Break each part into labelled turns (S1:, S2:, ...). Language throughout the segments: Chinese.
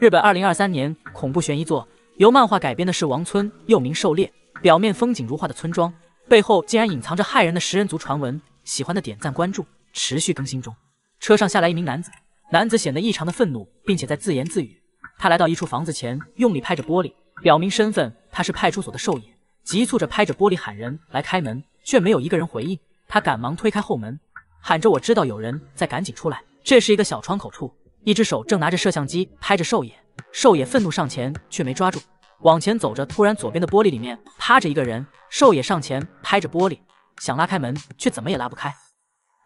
S1: 日本二零二三年恐怖悬疑作，由漫画改编的是王村，又名狩猎。表面风景如画的村庄，背后竟然隐藏着骇人的食人族传闻。喜欢的点赞关注，持续更新中。车上下来一名男子，男子显得异常的愤怒，并且在自言自语。他来到一处房子前，用力拍着玻璃，表明身份，他是派出所的兽爷，急促着拍着玻璃喊人来开门，却没有一个人回应。他赶忙推开后门，喊着：“我知道有人在，赶紧出来！”这是一个小窗口处。一只手正拿着摄像机拍着兽爷，兽爷愤怒上前，却没抓住。往前走着，突然左边的玻璃里面趴着一个人。兽爷上前拍着玻璃，想拉开门，却怎么也拉不开。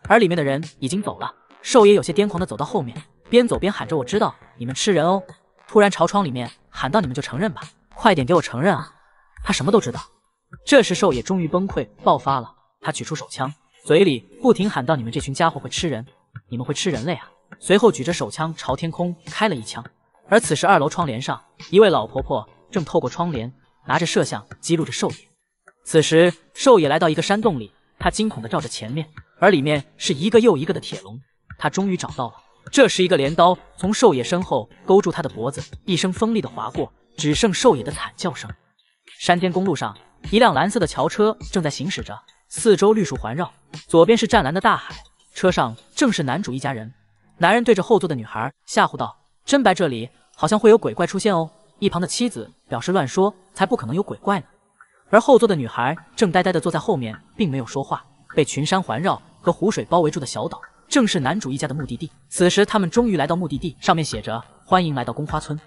S1: 而里面的人已经走了。兽爷有些癫狂的走到后面，边走边喊着：“我知道你们吃人哦！”突然朝窗里面喊到：“你们就承认吧，快点给我承认啊！”他什么都知道。这时兽爷终于崩溃爆发了，他取出手枪，嘴里不停喊道：“你们这群家伙会吃人！你们会吃人类啊！”随后举着手枪朝天空开了一枪，而此时二楼窗帘上一位老婆婆正透过窗帘拿着摄像记录着兽爷。此时兽爷来到一个山洞里，他惊恐的照着前面，而里面是一个又一个的铁笼。他终于找到了。这时，一个镰刀从兽爷身后勾住他的脖子，一声锋利的划过，只剩兽爷的惨叫声。山间公路上，一辆蓝色的桥车正在行驶着，四周绿树环绕，左边是湛蓝的大海，车上正是男主一家人。男人对着后座的女孩吓唬道：“真白，这里好像会有鬼怪出现哦。”一旁的妻子表示：“乱说，才不可能有鬼怪呢。”而后座的女孩正呆呆地坐在后面，并没有说话。被群山环绕和湖水包围住的小岛，正是男主一家的目的地。此时，他们终于来到目的地，上面写着“欢迎来到宫花村”。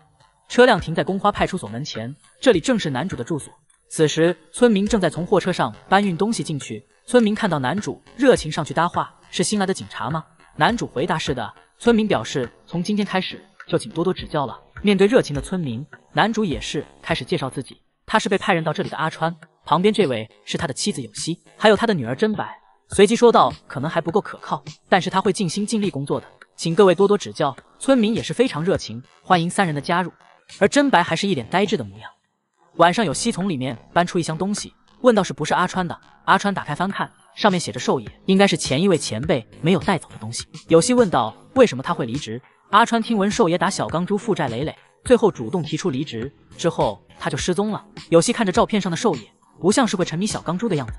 S1: 车辆停在宫花派出所门前，这里正是男主的住所。此时，村民正在从货车上搬运东西进去。村民看到男主，热情上去搭话：“是新来的警察吗？”男主回答：“是的。”村民表示，从今天开始就请多多指教了。面对热情的村民，男主也是开始介绍自己，他是被派人到这里的阿川。旁边这位是他的妻子有希，还有他的女儿真白。随即说道：“可能还不够可靠，但是他会尽心尽力工作的，请各位多多指教。”村民也是非常热情，欢迎三人的加入。而真白还是一脸呆滞的模样。晚上，有希从里面搬出一箱东西，问到是不是阿川的。阿川打开翻看，上面写着寿爷，应该是前一位前辈没有带走的东西。有希问道。为什么他会离职？阿川听闻寿爷打小钢珠负债累累，最后主动提出离职，之后他就失踪了。有希看着照片上的寿爷，不像是会沉迷小钢珠的样子。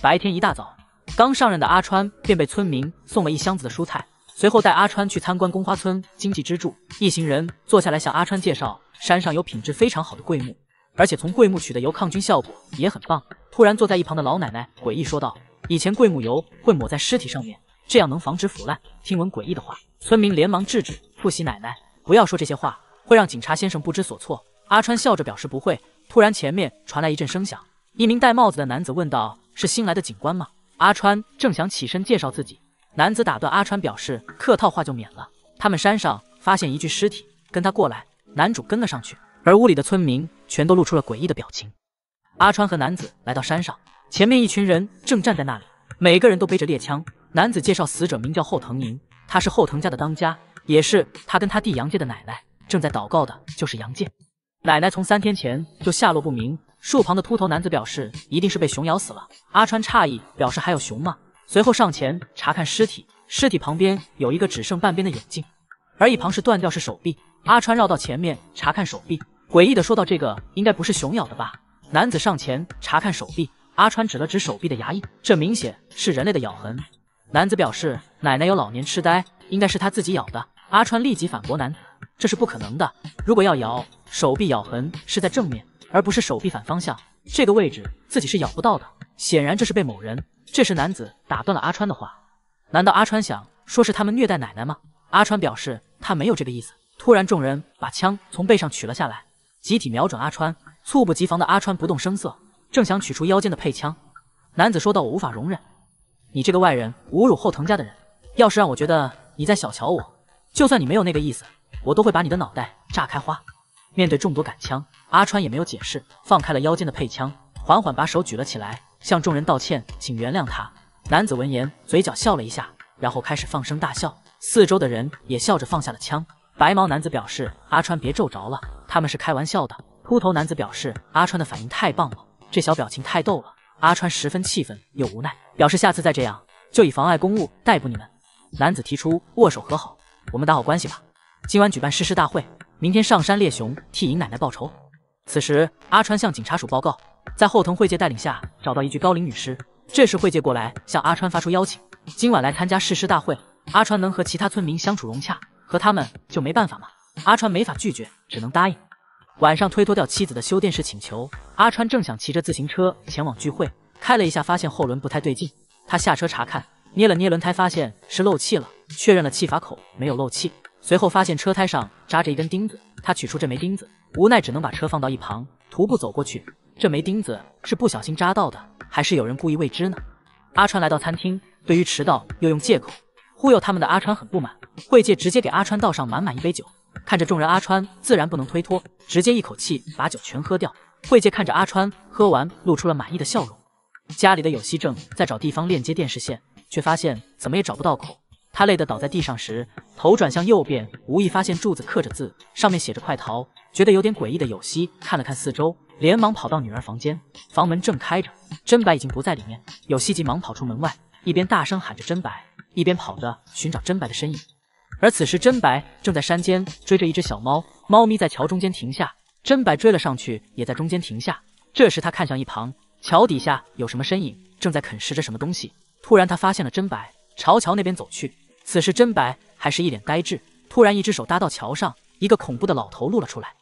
S1: 白天一大早，刚上任的阿川便被村民送了一箱子的蔬菜，随后带阿川去参观宫花村经济支柱。一行人坐下来向阿川介绍，山上有品质非常好的桂木，而且从桂木取的油抗菌效果也很棒。突然，坐在一旁的老奶奶诡异说道：“以前桂木油会抹在尸体上面，这样能防止腐烂。”听闻诡异的话。村民连忙制止：“不喜奶奶，不要说这些话，会让警察先生不知所措。”阿川笑着表示不会。突然，前面传来一阵声响，一名戴帽子的男子问道：“是新来的警官吗？”阿川正想起身介绍自己，男子打断阿川，表示客套话就免了。他们山上发现一具尸体，跟他过来。男主跟了上去，而屋里的村民全都露出了诡异的表情。阿川和男子来到山上，前面一群人正站在那里，每个人都背着猎枪。男子介绍死者名叫后藤宁，他是后藤家的当家，也是他跟他弟杨介的奶奶。正在祷告的就是杨介。奶奶，从三天前就下落不明。树旁的秃头男子表示，一定是被熊咬死了。阿川诧异，表示还有熊吗？随后上前查看尸体，尸体旁边有一个只剩半边的眼镜，而一旁是断掉是手臂。阿川绕到前面查看手臂，诡异的说到：“这个应该不是熊咬的吧？”男子上前查看手臂，阿川指了指手臂的牙印，这明显是人类的咬痕。男子表示。奶奶有老年痴呆，应该是他自己咬的。阿川立即反驳男子：“这是不可能的。如果要咬，手臂咬痕是在正面，而不是手臂反方向这个位置，自己是咬不到的。”显然这是被某人，这时男子打断了阿川的话。难道阿川想说是他们虐待奶奶吗？阿川表示他没有这个意思。突然，众人把枪从背上取了下来，集体瞄准阿川。猝不及防的阿川不动声色，正想取出腰间的配枪，男子说道：“我无法容忍你这个外人侮辱后藤家的人。”要是让我觉得你在小瞧我，就算你没有那个意思，我都会把你的脑袋炸开花。面对众多杆枪，阿川也没有解释，放开了腰间的配枪，缓缓把手举了起来，向众人道歉，请原谅他。男子闻言，嘴角笑了一下，然后开始放声大笑。四周的人也笑着放下了枪。白毛男子表示：“阿川别皱着了，他们是开玩笑的。”秃头男子表示：“阿川的反应太棒了，这小表情太逗了。”阿川十分气愤又无奈，表示下次再这样就以妨碍公务逮捕你们。男子提出握手和好，我们打好关系吧。今晚举办誓师大会，明天上山猎熊，替尹奶奶报仇。此时，阿川向警察署报告，在后藤惠介带领下找到一具高龄女尸。这时，惠介过来向阿川发出邀请，今晚来参加誓师大会。阿川能和其他村民相处融洽，和他们就没办法吗？阿川没法拒绝，只能答应。晚上推脱掉妻子的修电视请求，阿川正想骑着自行车前往聚会，开了一下发现后轮不太对劲，他下车查看。捏了捏轮胎，发现是漏气了。确认了气阀口没有漏气，随后发现车胎上扎着一根钉子。他取出这枚钉子，无奈只能把车放到一旁，徒步走过去。这枚钉子是不小心扎到的，还是有人故意未知呢？阿川来到餐厅，对于迟到又用借口忽悠他们的阿川很不满。慧介直接给阿川倒上满满一杯酒，看着众人，阿川自然不能推脱，直接一口气把酒全喝掉。慧介看着阿川喝完，露出了满意的笑容。家里的有希正在找地方链接电视线。却发现怎么也找不到口，他累得倒在地上时，头转向右边，无意发现柱子刻着字，上面写着“快逃”，觉得有点诡异的有希看了看四周，连忙跑到女儿房间，房门正开着，真白已经不在里面，有希急忙跑出门外，一边大声喊着真白，一边跑着寻找真白的身影。而此时真白正在山间追着一只小猫，猫咪在桥中间停下，真白追了上去，也在中间停下。这时他看向一旁桥底下有什么身影正在啃食着什么东西。突然，他发现了真白朝桥那边走去。此时，真白还是一脸呆滞。突然，一只手搭到桥上，一个恐怖的老头露了出来。